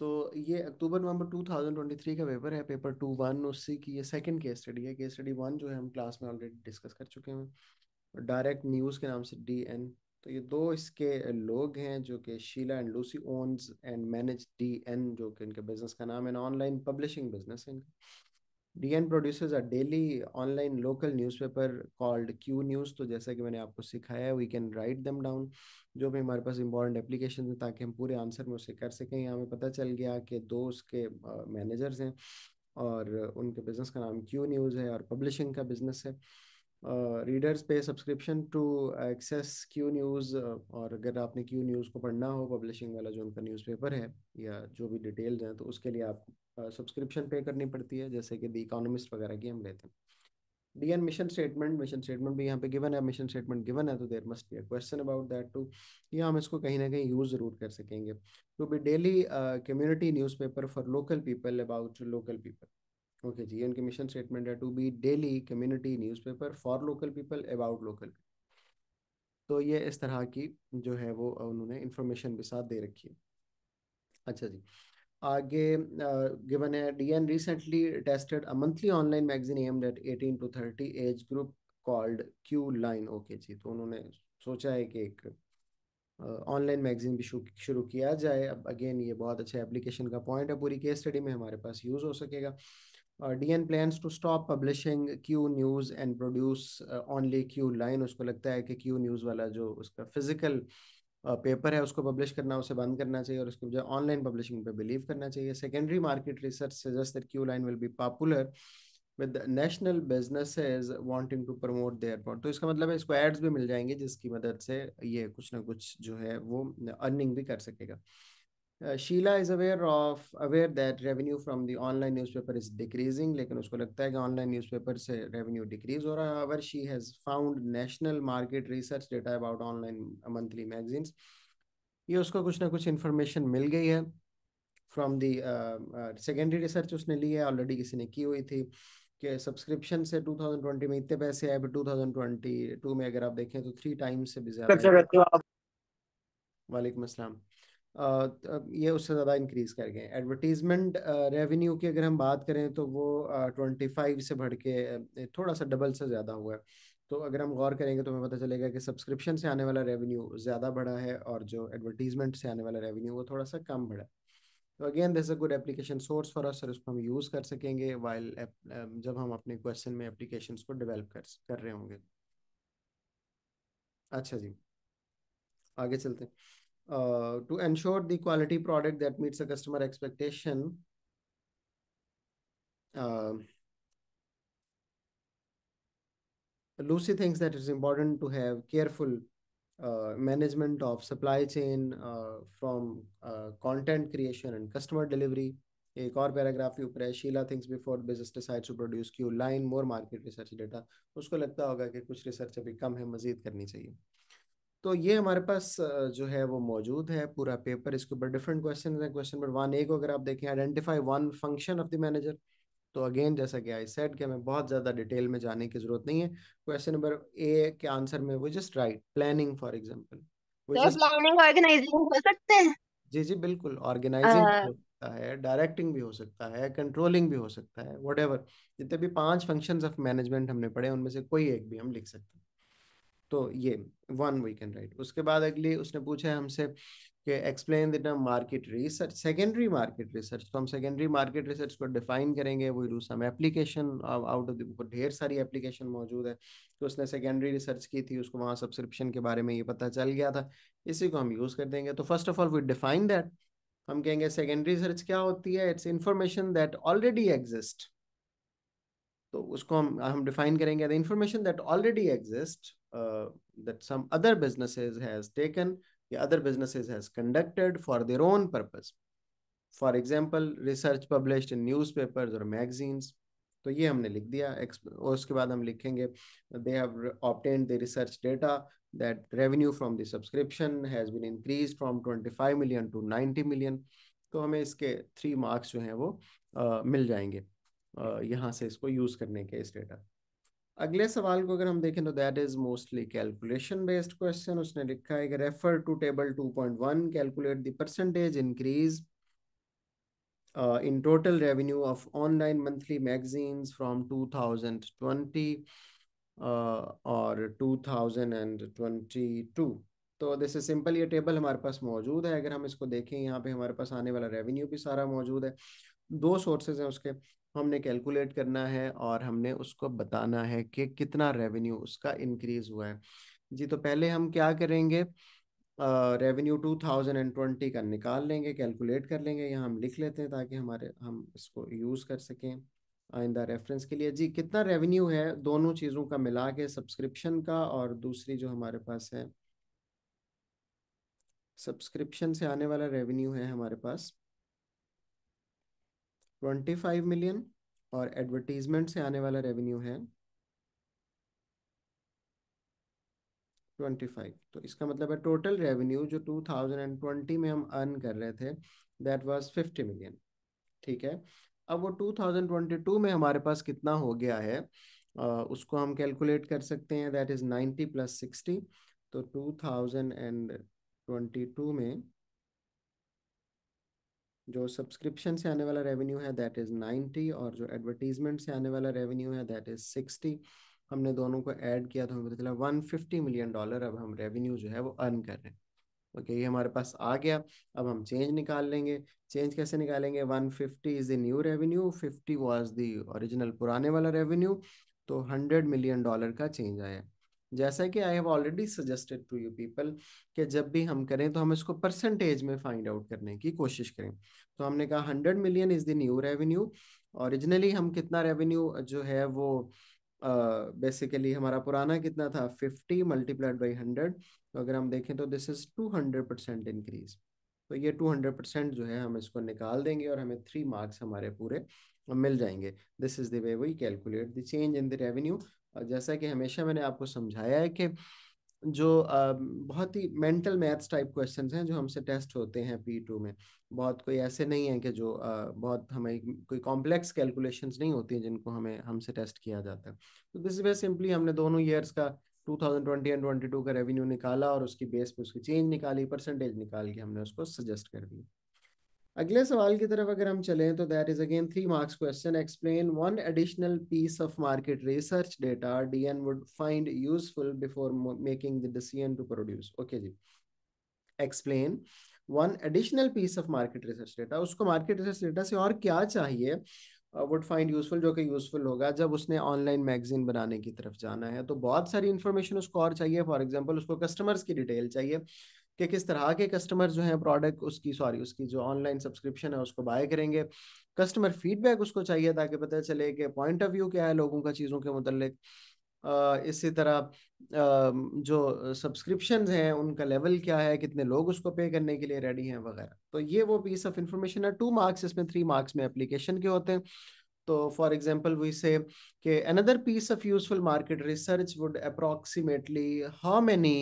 तो ये अक्टूबर नवंबर 2023 का पेपर है पेपर टू वन उससे की ये सेकंड केस स्टडी है केस स्टडी वन जो है हम क्लास में ऑलरेडी डिस्कस कर चुके हैं डायरेक्ट न्यूज़ के नाम से डी एन तो ये दो इसके लोग हैं जो कि Sheila and Lucy owns and manage D N जो कि इनके बिजनेस का नाम है ऑनलाइन पब्लिशिंग बिजनेस है इनका DN producers a daily online local newspaper called Q News तो जैसा कि मैंने आपको सिखाया है we can write them down जो भी हमारे पास इंपॉर्टेंट एप्लीकेशन है ताकि हम पूरे आंसर में उसे कर सकें यहाँ हमें पता चल गया कि दो उसके मैनेजर्स हैं और उनके बिजनेस का नाम क्यू न्यूज़ है और पब्लिशिंग का बिजनेस है readers pay subscription to access Q News और अगर आपने क्यू न्यूज़ को पढ़ना हो पब्लिशिंग वाला जो उनका न्यूज़पेपर है या जो भी डिटेल्स हैं तो उसके लिए आपको सब्सक्रिप्शन पे करनी पड़ती है जैसे कि दी इकोनॉमिस्ट वगैरह की हम लेते हैं D N mission statement mission statement भी यहाँ पे गिवन है मिशन स्टेटमेंट गिवन है तो there must be question about that too ये हम इसको कहीं ना कहीं यूज जरूर कर सकेंगे to be daily community newspaper for local people about local people okay जी उनकी मिशन स्टेटमेंट है to be daily community newspaper for local people about local तो ये इस तरह की जो है वो उन्होंने इन्फॉर्मेशन भी साथ दे रखी है अच्छा जी आगे गिवन है DN recently tested a monthly online magazine aimed at eighteen to thirty age group called Q Line okay जी तो उन्होंने सोचा है कि एक ऑनलाइन मैगजीन भी शुरू किया जाए अब अगेन ये बहुत अच्छा एप्लीकेशन का पॉइंट है पूरी केस स्टडी में हमारे पास यूज़ हो सकेगा D N plan to stop publishing Q News and produce only Q Line उसको लगता है कि क्यू न्यूज़ वाला जो उसका फिजिकल uh, पेपर है उसको पब्लिश करना उसे बंद करना चाहिए और उसके बजाय ऑनलाइन पब्लिशिंग पे बिलीव करना चाहिए secondary market research suggest that Q Line will be popular with national businesses wanting to promote their product तो इसका मतलब है इसको एड्स भी मिल जाएंगे जिसकी मदद से ये कुछ ना कुछ जो है वो अर्निंग भी कर सकेगा uh, Sheila is aware of aware that revenue from the online newspaper is decreasing लेकिन उसको लगता है कि online newspaper से revenue decrease हो रहा है however she has found national market research data about online monthly magazines ये उसको कुछ ना कुछ information मिल गई है from the uh, uh, secondary research उसने ली है already किसी ने की हुई थी कि सब्सक्रिप्शन से 2020 में इतने पैसे आए बट 2022 में अगर आप देखें तो थ्री टाइम से भी ज्यादा वालेकुम असलम ये उससे ज़्यादा इंक्रीज़ कर गए एडवर्टीज़मेंट रेवेन्यू की अगर हम बात करें तो वो ट्वेंटी फाइव से बढ़ के थोड़ा सा डबल से ज़्यादा हुआ है तो अगर हम गौर करेंगे तो हमें पता चलेगा कि सब्सक्रिप्शन से आने वाला रेवेन्यू ज़्यादा बढ़ा है और जो एडवर्टीज़मेंट से आने वाला रेवेन्यू वो थोड़ा सा कम बढ़ा है तो again this a good application source for us और उसको हम यूज़ कर सकेंगे वाइल जब हम अपने क्वेश्चन में एप्लीकेशन को डेवलप कर कर रहे होंगे अच्छा जी आगे चलते हैं Uh, to ensure the quality product that meets the customer expectation. Uh, Lucy thinks that it's important to have careful uh, management of supply chain from content creation and customer delivery. A core paragraph you press, Sheila thinks before business decides to produce Q line, more market research data. Usko lagta hoga ki kuch research abhi kam hai, mazid karni chahiye. तो ये हमारे पास जो है वो मौजूद है पूरा paper इसके ऊपर डिफरेंट क्वेश्चन है क्वेश्चन नंबर वन ए को अगर आप देखें identify one function of the manager तो अगेन जैसा कि आई सेड कि हमें बहुत ज़्यादा डिटेल में जाने की जरूरत नहीं है क्वेश्चन नंबर ए के आंसर में वो just write planning for example planning organizing हो सकते हैं जी जी बिल्कुल ऑर्गेनाइजिंग हाँ। uh... हो सकता है डायरेक्टिंग भी हो सकता है कंट्रोलिंग भी हो सकता है वट जितने भी पांच फंक्शंस ऑफ मैनेजमेंट हमने पढ़े उनमें से कोई एक भी हम लिख सकते हैं तो ये वन वी कैन राइट उसके बाद अगली उसने पूछा है हमसे कि explain the term market research secondary market research तो हम सेकेंडरी मार्केट रिसर्च को डिफाइन करेंगे वो do some application out of the book ढेर सारी एप्लीकेशन मौजूद है तो उसने सेकेंडरी रिसर्च की थी उसको वहाँ सब्सक्रिप्शन के बारे में ये पता चल गया था इसी को हम यूज़ कर देंगे तो first of all we define that हम कहेंगे सेकेंडरी रिसर्च क्या होती है it's information that already exist तो उसको हम हम डिफाइन करेंगे the information that already exist that some other businesses has taken या other businesses has conducted for their own purpose for example research published in newspapers और magazines तो ये हमने लिख दिया और उसके बाद हम लिखेंगे they have obtained the research data that revenue from the subscription has been increase from 25 million to 90 million तो हमें इसके थ्री मार्क्स जो हैं वो आ, uh, मिल जाएंगे यहाँ से इसको यूज करने के इस डेटा अगले सवाल को अगर हम देखें तो that is mostly calculation based question उसने लिखा है refer to table 2.1 calculate the percentage increase in total revenue of online monthly magazines from 2020 और 2022 तो दिस इज सिंपल ये टेबल हमारे पास मौजूद है अगर हम इसको देखें यहाँ पे हमारे पास आने वाला रेवेन्यू भी सारा मौजूद है दो सोर्सेज हैं उसके हमने कैलकुलेट करना है और हमने उसको बताना है कि कितना रेवेन्यू उसका इंक्रीज हुआ है जी तो पहले हम क्या करेंगे revenue two thousand and twenty का निकाल लेंगे कैलकुलेट कर लेंगे यहाँ हम लिख लेते हैं ताकि हमारे हम इसको यूज़ कर सकें आइंदा रेफरेंस के लिए जी कितना रेवेन्यू है दोनों चीज़ों का मिला के सब्सक्रिप्शन का और दूसरी जो हमारे पास है सब्सक्रिप्शन से आने वाला रेवेन्यू है हमारे पास ट्वेंटी फाइव मिलियन और एडवर्टीजमेंट से आने वाला रेवेन्यू है ट्वेंटी फाइव तो इसका मतलब है टोटल रेवेन्यू जो टू थाउजेंड एंड ट्वेंटी में हम अर्न कर रहे थे दैट वाज फिफ्टी मिलियन ठीक है अब वो टू थाउजेंड ट्वेंटी टू में हमारे पास कितना हो गया है आ, उसको हम कैलकुलेट कर सकते हैं that is ninety plus sixty तो two thousand and twenty two में जो सब्सक्रिप्शन से आने वाला रेवेन्यू है दैट इज़ नाइन्टी और जो एडवर्टीजमेंट से आने वाला रेवेन्यू है दैट इज़ सिक्सटी हमने दोनों को ऐड किया तो हमें पता चला वन फिफ्टी मिलियन डॉलर अब हम रेवेन्यू जो है वो अर्न कर रहे हैं ओके ये हमारे पास आ गया अब हम चेंज निकाल लेंगे चेंज कैसे निकालेंगे one fifty is the new revenue fifty was the पुराने वाला रेवेन्यू तो हंड्रेड मिलियन डॉलर का चेंज आया जैसा कि I have already suggested to you people कि जब भी हम करें तो हम इसको परसेंटेज में फाइंड आउट करने की कोशिश करें तो हमने कहा hundred million is the new revenue originally हम कितना रेवेन्यू जो है वो बेसिकली uh, हमारा पुराना कितना था फिफ्टी मल्टीप्लाइड बाई हंड्रेड तो अगर हम देखें तो this is two hundred percent increase तो ये टू हंड्रेड परसेंट जो है हम इसको निकाल देंगे और हमें थ्री मार्क्स हमारे पूरे मिल जाएंगे this is the way we calculate the change in the revenue जैसा कि हमेशा मैंने आपको समझाया है कि जो बहुत ही मेंटल मैथ्स टाइप क्वेश्चन हैं जो हमसे टेस्ट होते हैं पी टू में बहुत कोई ऐसे नहीं है कि जो बहुत हमें कोई कॉम्प्लेक्स कैलकुलेशंस नहीं होती हैं जिनको हमें हमसे टेस्ट किया जाता है तो दिस वे सिंपली हमने दोनों ईयर्स का 2020 एंड 22 का रेवेन्यू निकाला और उसकी बेस पे उसकी चेंज निकाली परसेंटेज निकाल के हमने उसको सजेस्ट कर दिया अगले सवाल की तरफ अगर हम चलें तो that is again three marks question explain one additional piece of market research data DN would find useful before making the decision to produce okay जी explain one additional piece of market research data उसको market research data से और क्या चाहिए would find useful जो कि useful होगा जब उसने ऑनलाइन मैगजीन बनाने की तरफ जाना है तो बहुत सारी इन्फॉर्मेशन उसको और चाहिए फॉर एग्जाम्पल उसको कस्टमर्स की डिटेल चाहिए कि किस तरह के कस्टमर जो है प्रोडक्ट उसकी सॉरी उसकी जो ऑनलाइन सब्सक्रिप्शन है उसको बाय करेंगे कस्टमर फीडबैक उसको चाहिए ताकि पता चले कि पॉइंट ऑफ व्यू क्या है लोगों का चीज़ों के मतलब इसी तरह जो सब्सक्रिप्शन हैं उनका लेवल क्या है कितने लोग उसको पे करने के लिए रेडी हैं वगैरह तो ये वो पीस ऑफ इंफॉर्मेशन है टू मार्क्स इसमें थ्री मार्क्स में एप्लीकेशन के होते हैं तो for example we say another piece of useful market research would approximately how many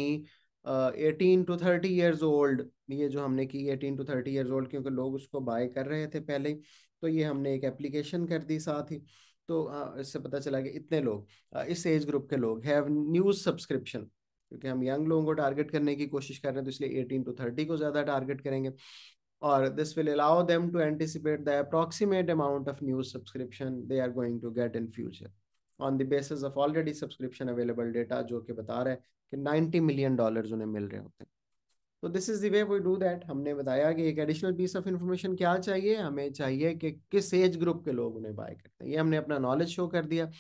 eighteen to thirty years old ये जो हमने की eighteen to thirty years old क्योंकि लोग उसको बाय कर रहे थे पहले ही तो ये हमने एक एप्लीकेशन कर दी साथ ही तो इससे पता चला कि इतने लोग इस एज ग्रुप के लोग हैव न्यूज़ सब्सक्रिप्शन क्योंकि हम यंग लोगों को टारगेट करने की कोशिश कर रहे हैं तो इसलिए एटीन टू थर्टी को ज़्यादा टारगेट करेंगे और this will allow them to anticipate the approximate amount of news subscription they are going to get in future on the basis of already subscription available data जो कि बता रहे हैं कि 90 मिलियन डॉलर्स उन्हें मिल रहे होते हैं तो this is the way we do that हमने बताया कि एक एडिशनल पीस ऑफ इन्फॉर्मेशन क्या चाहिए हमें चाहिए कि किस एज ग्रुप के लोग उन्हें बाय करते हैं ये हमने अपना नॉलेज शो कर दिया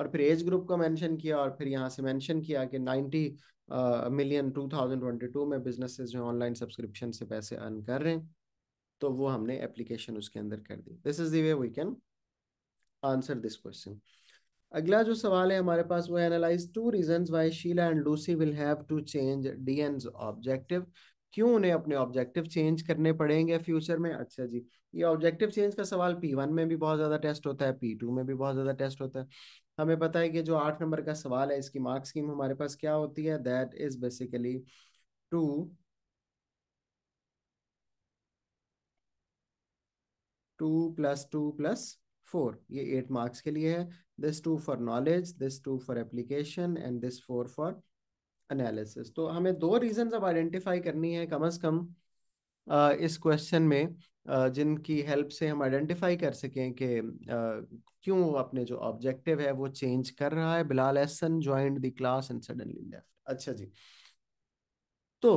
और फिर एज ग्रुप को मैंशन किया और फिर यहाँ से मैंशन किया कि 90 million two thousand twenty two में बिजनेसेस जो ऑनलाइन सब्सक्रिप्शन से पैसे अर्न कर रहे हैं तो वो हमने एप्लीकेशन उसके अंदर कर दी this is the way we can answer this question अगला जो सवाल है हमारे पास वो analyse two reason why Sheila and Lucy will have to change DN's objective क्यों उन्हें अपने ऑब्जेक्टिव चेंज करने पड़ेंगे फ्यूचर में अच्छा जी ये ऑब्जेक्टिव चेंज का सवाल पी वन में भी बहुत ज़्यादा टेस्ट होता है पी टू में भी बहुत ज़्यादा टेस्ट होता है हमें पता है कि जो आठ नंबर का सवाल है इसकी मार्क्स स्कीम हमारे पास क्या होती है that is basically two two plus two plus four ये एट मार्क्स के लिए है this two for knowledge this two for application and this four for analysis तो हमें दो रीजन अब आइडेंटिफाई करनी है कम अज कम इस क्वेश्चन में जिनकी हेल्प से हम आइडेंटिफाई कर सकें कि क्यों अपने जो ऑब्जेक्टिव है वो चेंज कर रहा है Bilal Ahsan join the class and suddenly अच्छा जी तो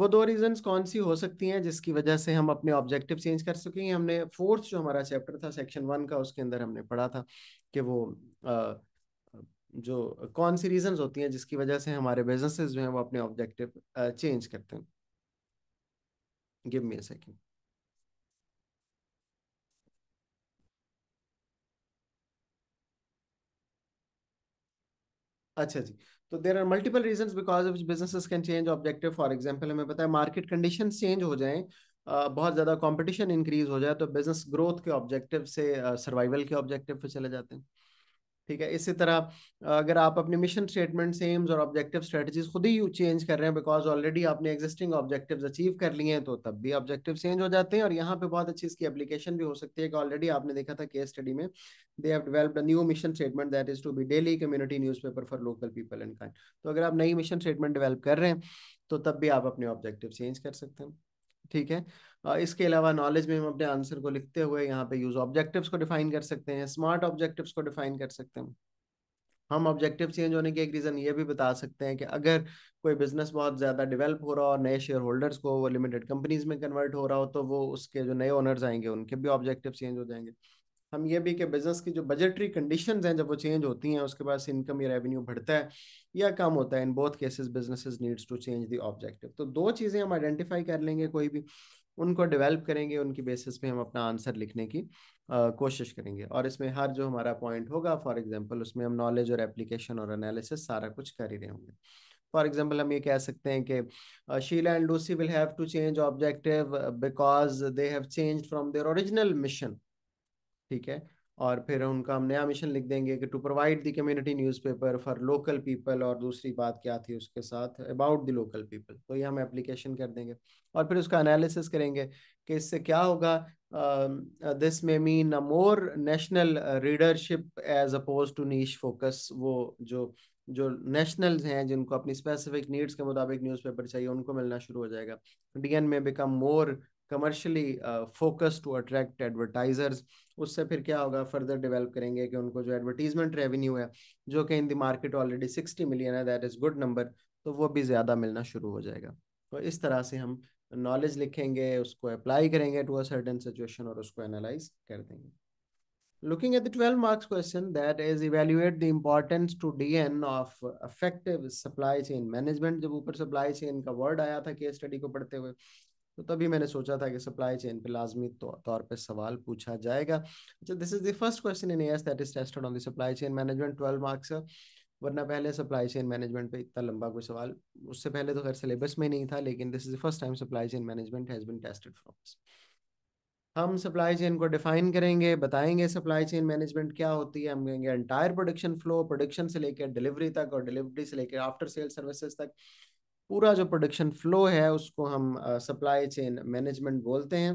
वो दो रीजन कौन सी हो सकती हैं जिसकी वजह से हम अपने ऑब्जेक्टिव चेंज कर सकें हमने फोर्थ जो हमारा चैप्टर था सेक्शन वन का उसके अंदर हमने पढ़ा था कि वो जो कौन सी रीजन होती हैं जिसकी वजह से हमारे बिजनेसेस जो हैं वो अपने ऑब्जेक्टिव चेंज करते हैं गिव मी अ सेकंड अच्छा जी तो there are multiple reason because of business can change objective for example हमें पता है मार्केट कंडीशन चेंज हो जाए बहुत ज़्यादा कंपटीशन इंक्रीज हो जाए तो बिजनेस ग्रोथ के ऑब्जेक्टिव से सर्वाइवल के ऑब्जेक्टिव पे चले जाते हैं ठीक है इसी तरह अगर आप अपने मिशन स्टेटमेंट एम्स और ऑब्जेक्टिव स्ट्रेटजीज खुद ही चेंज कर रहे हैं बिकॉज ऑलरेडी आपने एग्जिस्टिंग ऑब्जेक्टिव्स अचीव कर लिए हैं तो तब भी ऑब्जेक्टिव चेंज हो जाते हैं और यहाँ पे बहुत अच्छी इसकी एप्लीकेशन भी हो सकती है कि ऑलरेडी आपने देखा था केस स्टडी में they have developed a new mission statement that is to be daily community paper for local people and kind तो अगर आप नई मिशन स्टेटमेंट डेवलप कर रहे हैं तो तब भी आप अपने ऑब्जेक्टिव चेंज कर सकते हैं ठीक है इसके अलावा नॉलेज में हम अपने आंसर को लिखते हुए यहाँ पे यूज ऑब्जेक्टिव्स को डिफाइन कर सकते हैं स्मार्ट ऑब्जेक्टिव्स को डिफाइन कर सकते हैं हम ऑब्जेक्टिव चेंज होने के एक रीज़न ये भी बता सकते हैं कि अगर कोई बिजनेस बहुत ज़्यादा डेवलप हो रहा हो और नए शेयर होल्डर्स को वो लिमिटेड कंपनीज में कन्वर्ट हो रहा हो तो वो उसके जो नए ओनर्स आएंगे उनके भी ऑब्जेक्टिव चेंज हो जाएंगे हम ये भी कि बिजनेस की जो बजटरी कंडीशन हैं जब वो चेंज होती हैं उसके बाद इनकम या रेवेन्यू बढ़ता है या कम होता है in both cases business needs to change the objective तो दो चीज़ें हम आइडेंटिफाई कर लेंगे कोई भी उनको डेवलप करेंगे उनकी बेसिस पे हम अपना आंसर लिखने की आ, कोशिश करेंगे और इसमें हर जो हमारा पॉइंट होगा फॉर एग्जाम्पल उसमें हम नॉलेज और एप्लीकेशन और एनालिसिस सारा कुछ कर ही रहे होंगे फॉर एग्जाम्पल हम ये कह सकते हैं कि Sheila and Lucy will have to change objective because they have change from their original mission ठीक है और फिर उनका हम नया मिशन लिख देंगे कि to provide the community newspaper for local people और दूसरी बात क्या थी उसके साथ अबाउट द लोकल पीपल तो ये हम एप्लीकेशन कर देंगे और फिर उसका एनालिसिस करेंगे कि इससे क्या होगा this may mean a more national readership as oppose to niche focus वो जो जो नेशनल्स हैं जिनको अपनी स्पेसिफिक नीड्स के मुताबिक न्यूज़पेपर चाहिए उनको मिलना शुरू हो जाएगा DN may become more commercially focus to attract advertisers उससे फिर क्या होगा फर्दर डेवलप करेंगे कि उनको जो एडवर्टीजमेंट रेवेन्यू है जो कि in the market already sixty million है दैट इज़ गुड नंबर तो वो भी ज़्यादा मिलना शुरू हो जाएगा तो इस तरह से हम नॉलेज लिखेंगे उसको अप्लाई करेंगे टू अ सर्टन सिचुएशन और उसको एनालाइज कर देंगे looking at the 12 marks question that is evaluate the importance to dn of effective supply chain management जब ऊपर supply chain का word आया था case study को पढ़ते हुए तो तभी मैंने सोचा था कि सप्लाई चेन पे लाजमी तो, तौर पे सवाल पूछा जाएगा अच्छा this is the first question in AS that is tested on the supply chain management twelve marks वरना पहले सप्लाई चेन मैनेजमेंट पे इतना लंबा कोई सवाल उससे पहले तो खैर सिलेबस में नहीं था लेकिन this is the first time supply chain management has been tested from हम सप्लाई चेन को डिफाइन करेंगे बताएंगे सप्लाई चेन मैनेजमेंट क्या होती है हम कहेंगे एंटायर प्रोडक्शन फ्लो प्रोडक्शन से लेकर डिलीवरी तक और डिलीवरी से लेकर आफ्टर सेल सर्विसेज तक पूरा जो प्रोडक्शन फ्लो है उसको हम सप्लाई चेन मैनेजमेंट बोलते हैं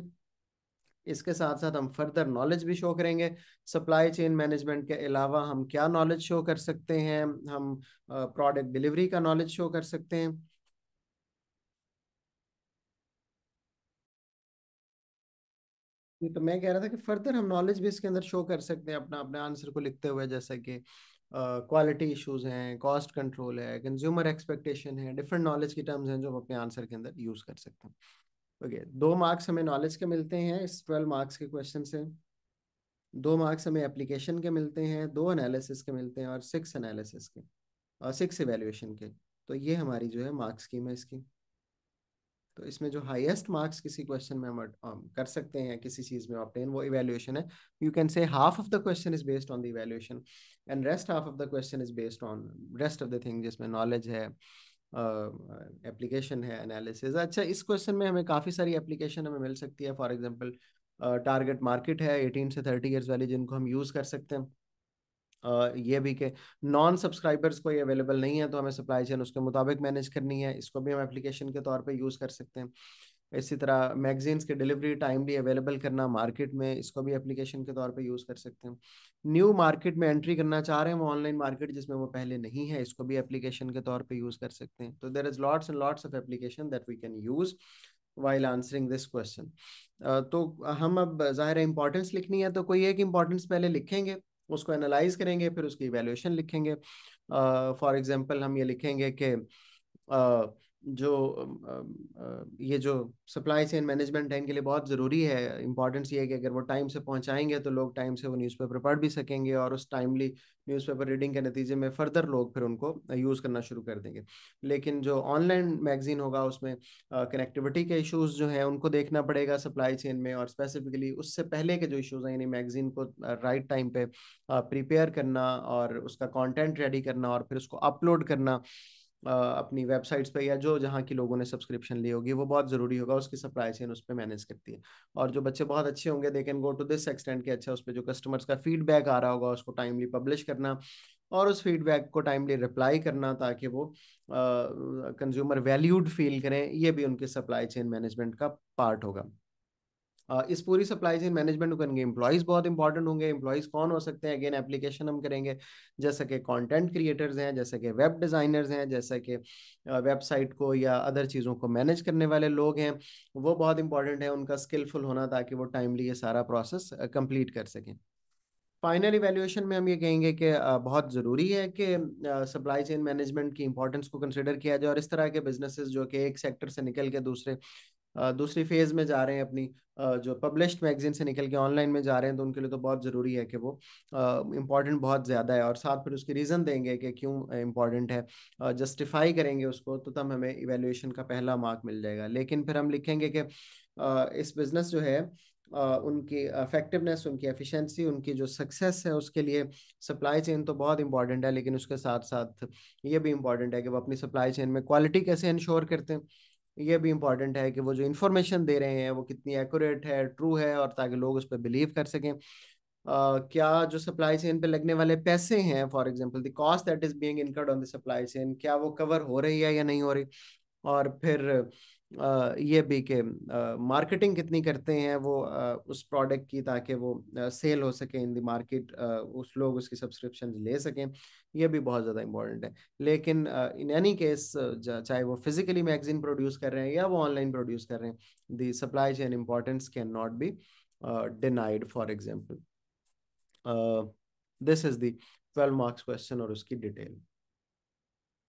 इसके साथ साथ हम फर्दर नॉलेज भी शो करेंगे सप्लाई चेन मैनेजमेंट के अलावा हम क्या नॉलेज शो कर सकते हैं हम प्रोडक्ट डिलीवरी का नॉलेज शो कर सकते हैं तो मैं कह रहा था कि फर्दर हम नॉलेज भी इसके अंदर शो कर सकते हैं अपना अपने आंसर को लिखते हुए जैसा कि क्वालिटी इश्यूज हैं कॉस्ट कंट्रोल है कंज्यूमर एक्सपेक्टेशन है डिफरेंट नॉलेज की टर्म्स हैं जो हम अपने आंसर के अंदर यूज कर सकते हैं ओके okay, दो मार्क्स हमें नॉलेज के मिलते हैं इस ट्वेल्व मार्क्स के क्वेश्चन से दो मार्क्स हमें एप्लीकेशन के मिलते हैं दो एनालिसिस के मिलते हैं और सिक्स एनालिसिस के और सिक्स एवेल्यूशन के तो ये हमारी जो है मार्क्स स्कीम है इसकी तो इसमें जो हाईएस्ट मार्क्स किसी क्वेश्चन में हम कर सकते हैं किसी चीज में ऑप्टेन वो इवैल्यूएशन है you can say half of the question is based on the evaluation and rest half of the question is based on rest of the thing जिसमें नॉलेज है एप्लीकेशन uh, है एनालिसिस अच्छा इस question में हमें काफ़ी सारी एप्लीकेशन हमें मिल सकती है फॉर एग्जाम्पल टारगेट मार्केट है एटीन से थर्टी ईयर्स वाली जिनको हम यूज़ कर सकते हैं ये भी के नॉन सब्सक्राइबर्स को ये अवेलेबल नहीं है तो हमें सप्लाई चेन उसके मुताबिक मैनेज करनी है इसको भी हम एप्लीकेशन के तौर पे यूज़ कर सकते हैं इसी तरह मैगजीन्स के डिलीवरी टाइमली अवेलेबल करना मार्केट में इसको भी एप्लीकेशन के तौर पे यूज़ कर सकते हैं न्यू मार्केट में एंट्री करना चाह रहे हैं वो ऑनलाइन मार्केट जिसमें वो पहले नहीं है इसको भी एप्लीकेशन के तौर पे यूज़ कर सकते हैं तो there is lots and lots of application that we can use while answering this question तो हम अब ज़ाहिर है इंपॉर्टेंस लिखनी है तो कोई एक इंपॉर्टेंस पहले लिखेंगे उसको एनालाइज करेंगे फिर उसकी वैल्यूएशन लिखेंगे फॉर uh, एग्जाम्पल हम ये लिखेंगे कि uh, जो ये जो सप्लाई चेन मैनेजमेंट है इनके लिए बहुत ज़रूरी है इंपॉर्टेंस ये है कि अगर वो टाइम से पहुंचाएंगे तो लोग टाइम से वो न्यूज़पेपर पढ़ भी सकेंगे और उस टाइमली न्यूज़पेपर रीडिंग के नतीजे में फर्दर लोग फिर उनको यूज़ करना शुरू कर देंगे लेकिन जो ऑनलाइन मैगजीन होगा उसमें कनेक्टिविटी के इशूज़ जो हैं उनको देखना पड़ेगा सप्लाई चेन में और स्पेसिफिकली उससे पहले के जो इशूज़ हैं यानी मैगजीन को राइट टाइम पर प्रिपेयर करना और उसका कॉन्टेंट रेडी करना और फिर उसको अपलोड करना अपनी वेबसाइट्स पे या जो जहाँ की लोगों ने सब्सक्रिप्शन ली होगी वो बहुत ज़रूरी होगा उसकी सप्लाई चेन उस पर मैनेज करती है और जो बच्चे बहुत अच्छे होंगे they can go to this extend के अच्छा उस पर जो कस्टमर्स का फीडबैक आ रहा होगा उसको टाइमली पब्लिश करना और उस फीडबैक को टाइमली रिप्लाई करना ताकि वो कंज्यूमर वैल्यूड फील करें ये भी उनके सप्लाई चेन मैनेजमेंट का पार्ट होगा Uh, इस पूरी सप्लाई चेन मैनेजमेंट को करेंगे एम्प्लॉयज बहुत इंपॉर्टेंट होंगे एम्प्लॉयज कौन हो सकते हैं अगेन एप्लीकेशन हम करेंगे जैसे कि कंटेंट क्रिएटर्स हैं जैसे कि वेब डिज़ाइनर्स हैं जैसे कि वेबसाइट uh, को या अदर चीज़ों को मैनेज करने वाले लोग हैं वो बहुत इंपॉर्टेंट है उनका स्किलफुल होना ताकि वो टाइमली ये सारा प्रोसेस कंप्लीट uh, कर सकें फाइनल इवेल्यूशन में हम ये कहेंगे कि बहुत ज़रूरी है कि सप्लाई चेन मैनेजमेंट की इंपॉर्टेंस को कंसिडर किया जाए और इस तरह के बिजनेसेस जो कि एक सेक्टर से निकल के दूसरे दूसरी फेज में जा रहे हैं अपनी जो पब्लिश्ड मैगजीन से निकल के ऑनलाइन में जा रहे हैं तो उनके लिए तो बहुत ज़रूरी है कि वो इम्पॉर्टेंट बहुत ज़्यादा है और साथ फिर उसकी रीज़न देंगे कि क्यों इम्पॉर्टेंट है जस्टिफाई करेंगे उसको तो तब हमें इवेल्यूशन का पहला मार्क मिल जाएगा लेकिन फिर हम लिखेंगे कि इस बिज़नेस जो है उनकी इफेक्टिवनेस उनकी एफिशिएंसी उनकी जो सक्सेस है उसके लिए सप्लाई चेन तो बहुत इंपॉर्टेंट है लेकिन उसके साथ साथ ये भी इम्पॉर्टेंट है कि वो अपनी सप्लाई चेन में क्वालिटी कैसे इंश्योर करते हैं ये भी इम्पॉर्टेंट है कि वो जो इन्फॉर्मेशन दे रहे हैं वो कितनी एक्यूरेट है ट्रू है और ताकि लोग उस पर बिलीव कर सकें Uh, क्या जो सप्लाई चेन पे लगने वाले पैसे हैं for example cost that is being incurred on the supply chain क्या वो कवर हो रही है या नहीं हो रही और फिर ये भी कि मार्केटिंग कितनी करते हैं वो उस प्रोडक्ट की ताकि वो सेल हो सके इन द मार्केट उस लोग उसकी सब्सक्रिप्शन ले सकें ये भी बहुत ज़्यादा इम्पोर्टेंट है लेकिन इन एनी केस चाहे वो फिजिकली मैगजीन प्रोड्यूस कर रहे हैं या वो ऑनलाइन प्रोड्यूस कर रहे हैं the supply chain importance can not be denied for example this is the twelve marks question और उसकी डिटेल